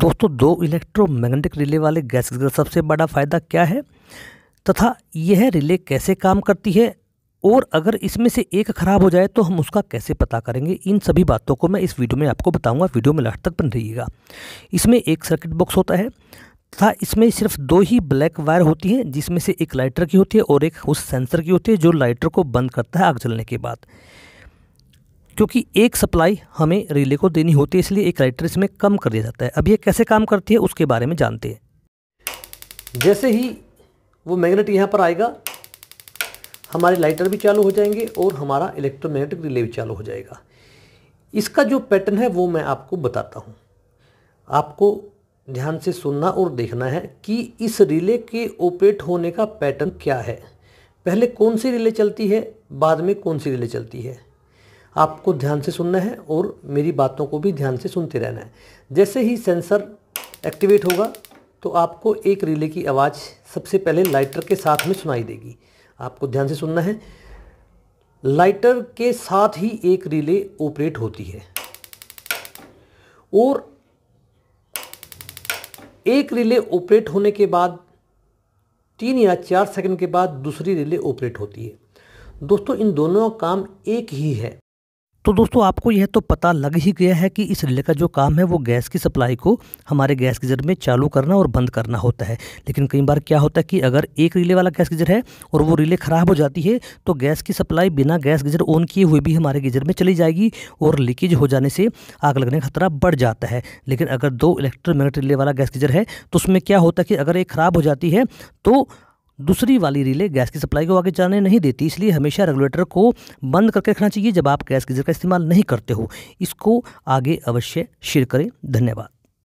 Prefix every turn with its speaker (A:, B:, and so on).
A: दोस्तों दो electromagnetic relay वाले गैस का सबसे बड़ा फ़ायदा क्या है तथा यह रिले कैसे काम करती है और अगर इसमें से एक ख़राब हो जाए तो हम उसका कैसे पता करेंगे इन सभी बातों को मैं इस वीडियो में आपको बताऊंगा वीडियो में लास्ट तक बन रहिएगा इसमें एक सर्किट बॉक्स होता है तथा इसमें सिर्फ दो ही ब्लैक वायर होती हैं जिसमें से एक लाइटर की होती है और एक उस सेंसर की होती है जो लाइटर को बंद करता है आग जलने के बाद क्योंकि एक सप्लाई हमें रिले को देनी होती है इसलिए एक राइटर इसमें कम कर दिया जाता है अब ये कैसे काम करती है उसके बारे में जानते हैं जैसे ही वो मैग्नेट यहाँ पर आएगा हमारे लाइटर भी चालू हो जाएंगे और हमारा इलेक्ट्रोमैग्नेटिक रिले भी चालू हो जाएगा इसका जो पैटर्न है वो मैं आपको बताता हूँ आपको ध्यान से सुनना और देखना है कि इस रिले के ऑपरेट होने का पैटर्न क्या है पहले कौन सी रिले चलती है बाद में कौन सी रिले चलती है आपको ध्यान से सुनना है और मेरी बातों को भी ध्यान से सुनते रहना है जैसे ही सेंसर एक्टिवेट होगा तो आपको एक रिले की आवाज़ सबसे पहले लाइटर के साथ में सुनाई देगी आपको ध्यान से सुनना है लाइटर के साथ ही एक रिले ऑपरेट होती है और एक रिले ऑपरेट होने के बाद तीन या चार सेकंड के बाद दूसरी रिले ऑपरेट होती है दोस्तों इन दोनों का काम एक ही है तो दोस्तों आपको यह तो पता लग ही गया है कि इस रिले का जो काम है वो गैस की सप्लाई को हमारे गैस गीजर में चालू करना और बंद करना होता है लेकिन कई बार क्या होता है कि अगर एक रिले वाला गैस गीजर है और वो रिले ख़राब हो जाती है तो गैस की सप्लाई बिना गैस गीजर ऑन किए हुए भी हमारे गीजर में चली जाएगी और लीकेज हो जाने से आग लगने का खतरा बढ़ जाता है लेकिन अगर दो इलेक्ट्रोमैग्नेटिक रिले वाला गैस गीजर है तो उसमें क्या होता है कि अगर एक ख़राब हो जाती है तो दूसरी वाली रिले गैस की सप्लाई को आगे जाने नहीं देती इसलिए हमेशा रेगुलेटर को बंद करके रखना चाहिए जब आप गैस गीजर का इस्तेमाल नहीं करते हो इसको आगे अवश्य शेयर करें धन्यवाद